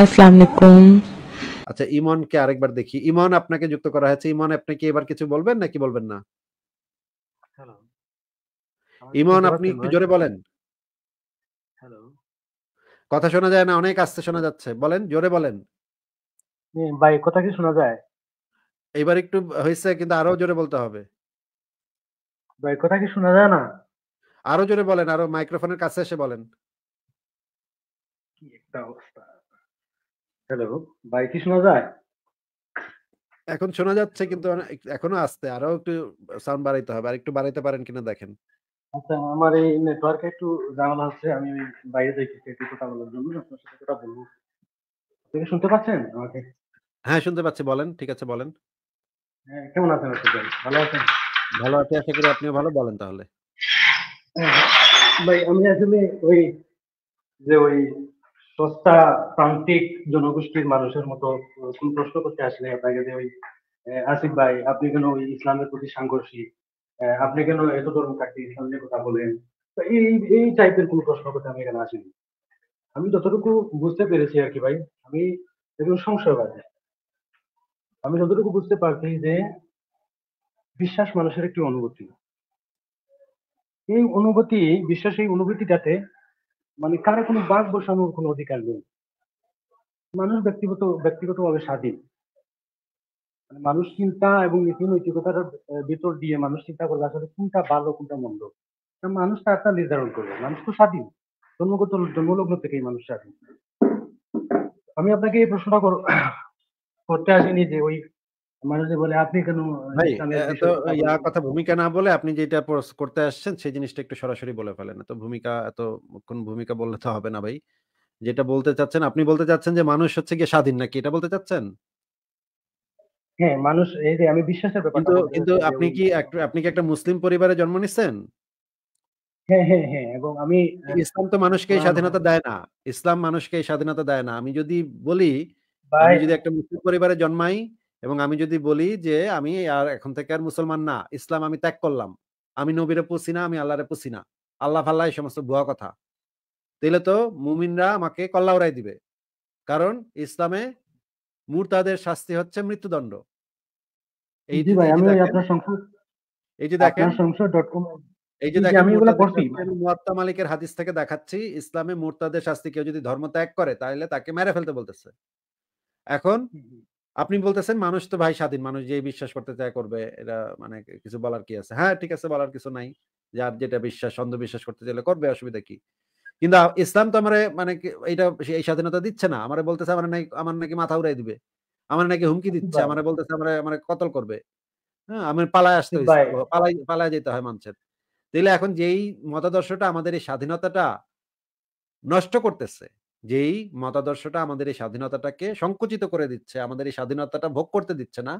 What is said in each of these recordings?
আসসালামু আচ্ছা ইমনকে আরেকবার দেখি ইমন আপনাকে যুক্ত করা হয়েছে ইমন আপনি কি এবার কিছু বলবেন নাকি বলবেন না ইমন আপনি একটু জোরে বলেন কথা শোনা যায় না অনেক আস্তে শোনা যাচ্ছে বলেন জোরে বলেন ভাই কথা কি শোনা যায় এবার একটু হয়েছে কিন্তু আরো জোরে বলতে হবে ভাই কথা কি শোনা যায় না আরো জোরে বলেন আরো মাইক্রোফোনের কাছে এসে বলেন কি একটা অবস্থা হ্যালো ভাই কি শোনা যায় এখন শোনা যাচ্ছে কিন্তু এখনো আস্তে আরো একটু সাউন্ড বাড়াইতে হবে আর একটু বাড়াইতে পারেন কিনা দেখেন আচ্ছা আমার এই নেটওয়ার্কে একটু ঝামেলা হচ্ছে আমি বাইরে যাইতেছি একটু কথা বলার জন্য আপনার সাথে কথা বলবো আপনি শুনতে পাচ্ছেন আমাকে হ্যাঁ শুনতে পাচ্ছি বলেন ঠিক আছে বলেন হ্যাঁ কেমন আছেন আপনি ভালো আছেন ভালো আছি আশা করি আপনিও ভালো বলেন তাহলে হ্যাঁ, ভাই আমি আসলে ওই যে ওই সস্তা প্রান্তিক জনগোষ্ঠীর মানুষের মতো কোন প্রশ্ন করতে আসলে আপনাকে যে ওই আসিফ ভাই আপনি কেন ওই ইসলামের প্রতি সাংঘর্ষিক আপনি কেন এত ধর্ম কাটি ইসলাম নিয়ে কথা বলেন এই এই টাইপের কোন প্রশ্ন করতে আমি এখানে আসিনি আমি যতটুকু বুঝতে পেরেছি আর কি ভাই আমি একজন সংশয়বাদী আমি যতটুকু বুঝতে পারছি যে বিশ্বাস মানুষের একটি অনুভূতি এই অনুভূতি বিশ্বাস এই অনুভূতিটাতে মানে কারে কোনো বাস বসানোর কোনো অধিকার নেই মানুষ ব্যক্তিগত ব্যক্তিগতভাবে স্বাধীন মানে মানুষ চিন্তা এবং নীতি নৈতিকতার ভিতর দিয়ে মানুষ চিন্তা করবে আসলে কোনটা ভালো কোনটা মন্দ মানুষ তারটা নির্ধারণ করবে মানুষ তো স্বাধীন জন্মগত জন্মলগ্ন থেকেই মানুষ স্বাধীন আমি আপনাকে এই প্রশ্নটা করতে আসিনি যে ওই আপনি বলতে চাচ্ছেন যে মানুষ হচ্ছে গিয়ে স্বাধীন নাকি এটা বলতে চাচ্ছেন হ্যাঁ, কিন্তু আপনি কি আপনি কি একটা মুসলিম পরিবারে জন্ম নিচ্ছেন হ্যাঁ, হ্যাঁ, হ্যাঁ এবং আমি ইসলাম তো মানুষকে স্বাধীনতা দেয় না ইসলাম মানুষকে স্বাধীনতা দেয় না আমি যদি বলি আমি যদি একটা মুসলিম পরিবারে জন্মাই এবং আমি যদি বলি যে আমি আর এখন থেকে আর মুসলমান না ইসলাম আমি ত্যাগ করলাম আমি নবীরে পুষি না আমি আল্লাহরে পুষি না আল্লাহ ফাল্লাহ এই সমস্ত ভুয়া কথা তাহলে তো মুমিনরা আমাকে কল্লাউরাই দিবে কারণ ইসলামে মুরতাদের শাস্তি হচ্ছে মৃত্যুদণ্ড এই যে দেখেন এই যে দেখেন মুয়াত্তা মালিকের হাদিস থেকে দেখাচ্ছি ইসলামে মুরতাদের শাস্তি কেউ যদি ধর্ম ত্যাগ করে তাহলে তাকে মেরে ফেলতে বলতেছে এখন আপনি বলতেছেন মানুষ তো ভাই স্বাধীন মানুষ যে বিশ্বাস করতে চায় করবে এটা মানে কিছু বলার কি আছে হ্যাঁ ঠিক আছে বলার কিছু নাই যার যেটা বিশ্বাস অন্ধবিশ্বাস করতে চাইলে করবে অসুবিধা কি কিন্তু ইসলাম তো আমার মানে এটা এই স্বাধীনতা দিচ্ছে না আমার বলতেছে আমার নাকি আমার নাকি মাথা উড়াই দিবে আমার নাকি হুমকি দিচ্ছে আমার বলতেছে আমার মানে কতল করবে হ্যাঁ আমি পালায় আসতে পালাই পালায় যেতে হয় মানুষের তাহলে এখন যেই মতাদর্শটা আমাদের এই স্বাধীনতাটা নষ্ট করতেছে যেই মতাদর্শটা আমাদের এই স্বাধীনতাটাকে সংকুচিত করে দিচ্ছে আমাদের এই স্বাধীনতাটা ভোগ করতে দিচ্ছে না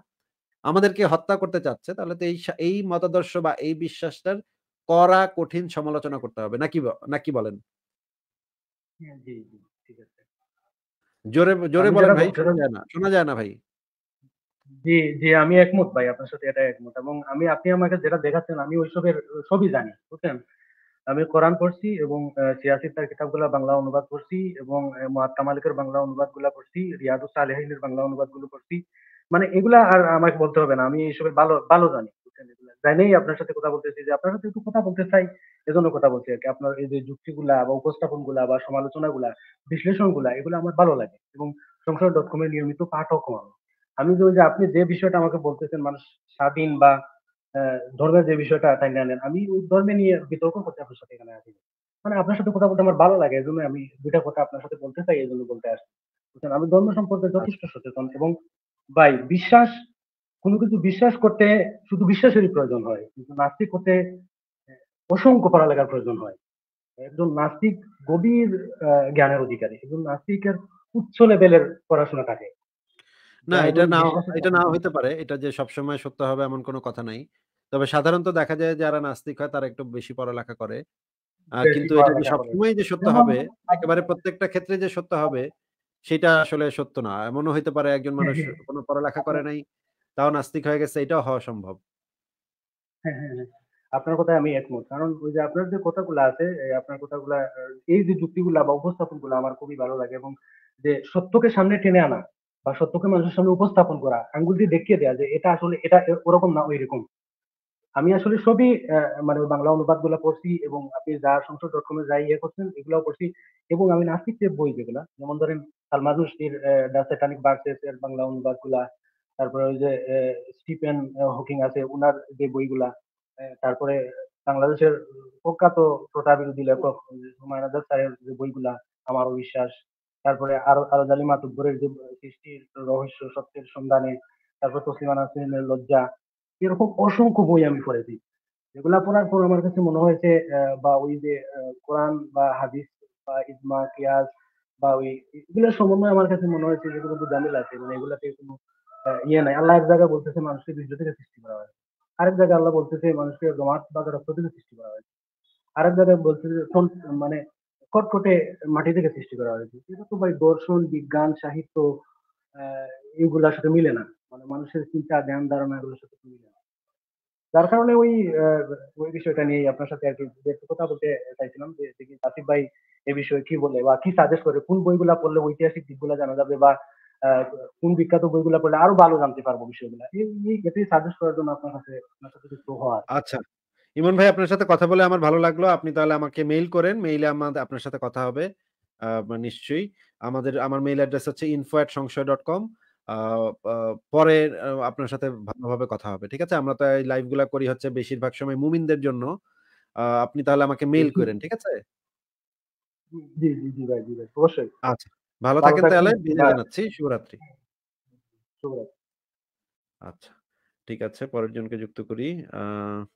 আমাদেরকে হত্যা করতে চাচ্ছে তাহলে তো এই এই মতাদর্শ বা এই বিশ্বাসটার করা কঠিন সমালোচনা করতে হবে নাকি নাকি বলেন হ্যাঁ, জোরে জোরে বলেন ভাই শোনা যায় না শোনা যায় না ভাই জি জি আমি একমত ভাই আপনার সাথে এটা একমত এবং আমি আপনি আমাকে যেটা দেখাচ্ছেন আমি ওইসবের সবই জানি বুঝছেন আমি কোরআন পড়ছি এবং সিয়াসির তার কিতাবগুলা বাংলা অনুবাদ করছি এবং মহাত্মা মালিকের বাংলা অনুবাদগুলা করছি রিয়াদু সালেহিনের বাংলা অনুবাদ গুলো করছি মানে এগুলা আর আমাকে বলতে হবে না আমি এইসবের ভালো ভালো জানি জানেই আপনার সাথে কথা বলতেছি যে আপনার সাথে একটু কথা বলতে চাই এজন্য কথা বলছি আর কি আপনার এই যে যুক্তিগুলা বা উপস্থাপনগুলা বা সমালোচনাগুলা বিশ্লেষণগুলা এগুলো আমার ভালো লাগে এবং সংসদ ডট কমের নিয়মিত পাঠক কমানো আমি যে আপনি যে বিষয়টা আমাকে বলতেছেন মানুষ স্বাধীন বা ধর্মের যে বিষয়টা টাইম আনেন আমি ওই ধর্মে নিয়ে বিতর্ক করতে আপনার সাথে এখানে আসি মানে আপনার সাথে কথা বলতে আমার ভালো লাগে এই জন্য আমি দুইটা কথা আপনার সাথে বলতে চাই এই জন্য বলতে আসি বুঝছেন আমি ধর্ম সম্পর্কে আচ্ছা। যথেষ্ট সচেতন এবং ভাই বিশ্বাস কোন কিছু বিশ্বাস করতে শুধু বিশ্বাসেরই প্রয়োজন হয় কিন্তু নাস্তিক হতে অসংখ্য পড়া লেখার প্রয়োজন হয় একজন নাস্তিক গভীর জ্ঞানের অধিকারী একজন নাস্তিকের উচ্চ লেভেলের পড়াশোনা থাকে না হ্যাঁ, হ্যাঁ, এটা নাও এটা হ্যাঁ। নাও হইতে পারে এটা যে সবসময় সত্য হবে এমন কোনো কথা নাই তবে সাধারণত দেখা যায় যারা নাস্তিক হয় তারা একটু বেশি পড়ালেখা করে কিন্তু এটা যে সবসময় যে সত্য হবে একেবারে প্রত্যেকটা ক্ষেত্রে যে সত্য হবে সেটা আসলে সত্য না এমনও হইতে পারে একজন মানুষ কোনো পড়ালেখা করে নাই তাও নাস্তিক হয়ে গেছে এটাও হওয়া সম্ভব আপনার কথা আমি একমত কারণ ওই যে আপনার যে কথাগুলো আছে আপনার কথাগুলা এই যে যুক্তিগুলা বা উপস্থাপনগুলো আমার খুবই ভালো লাগে এবং যে সত্যকে সামনে টেনে আনা বা সত্যকে মানুষের সামনে উপস্থাপন করা আঙ্গুল দিয়ে দেখিয়ে দেওয়া যে এটা আসলে এটা ওরকম না ওইরকম আমি আসলে সবই মানে বাংলা অনুবাদ গুলা পড়ছি এবং আপনি যা সংসদ ডট যাই ইয়ে করছেন এগুলাও পড়ছি এবং আমি যে বই যেগুলা যেমন ধরেন সালমান রুশদির বার্সেস এর বাংলা অনুবাদ গুলা তারপরে ওই যে স্টিফেন হকিং আছে উনার যে বইগুলা তারপরে বাংলাদেশের প্রখ্যাত শ্রোতা বিরোধী লেখক হুমায়ুন আজাদ সাহেবের যে বইগুলা আমার অবিশ্বাস তারপরে আরো আরো জালি মাতুব্বরের যে সৃষ্টির রহস্য সত্যের সন্ধানে তারপর তসলিমা নাসরিনের লজ্জা এরকম অসংখ্য বই আমি পড়েছি এগুলা পড়ার পর আমার কাছে মনে হয়েছে বা ওই যে কোরআন বা হাদিস বা ইজমা কিয়াস বা ওই এগুলোর সমন্বয় আমার কাছে মনে হয়েছে যেগুলো তো জামিল আছে মানে এগুলাতে কোনো ইয়ে নাই আল্লাহ এক জায়গায় বলতেছে মানুষকে বীর্য থেকে সৃষ্টি করা হয়েছে আরেক জায়গায় আল্লাহ বলতেছে মানুষকে জমাট বা রক্ত থেকে সৃষ্টি করা হয়েছে আরেক জায়গায় বলতেছে মানে কটকটে মাটি থেকে সৃষ্টি করা হয়েছে এটা তো ভাই দর্শন বিজ্ঞান সাহিত্য আহ এগুলার সাথে মিলে না মানে মানুষের চিন্তা ধ্যান ধারণা এগুলোর সাথে মিলে না যার কারণে ওই ওই বিষয়টা নিয়ে আপনার সাথে আরকি কি কথা বলতে চাইছিলাম যে দেখি আসিফ ভাই এ বিষয়ে কি বলে বা কি সাজেস্ট করে কোন বইগুলা পড়লে ঐতিহাসিক দিকগুলা জানা যাবে বা কোন বিখ্যাত বইগুলা পড়লে আরো ভালো জানতে পারবো বিষয়গুলা এই এটাই সাজেস্ট করার জন্য আপনার কাছে আপনার সাথে যুক্ত হওয়ার আচ্ছা ইমন ভাই আপনার সাথে কথা বলে আমার ভালো লাগলো আপনি তাহলে আমাকে মেইল করেন মেইলে আমাদের আপনার সাথে কথা হবে নিশ্চয়ই আমাদের আমার মেইল অ্যাড্রেস হচ্ছে ইনফো অ্যাট সংশয় ডট কম পরে আপনার সাথে ভালোভাবে কথা হবে ঠিক আছে আমরা তো এই লাইভগুলো করি হচ্ছে বেশিরভাগ সময় মুমিনদের জন্য আপনি তাহলে আমাকে মেইল করেন ঠিক আছে জি জি জি ভাই জি ভাই আচ্ছা ভালো থাকেন তাহলে বিদায় জানাচ্ছি শুভরাত্রি শুভরাত্রি আচ্ছা ঠিক আছে পরের জনকে যুক্ত করি আহ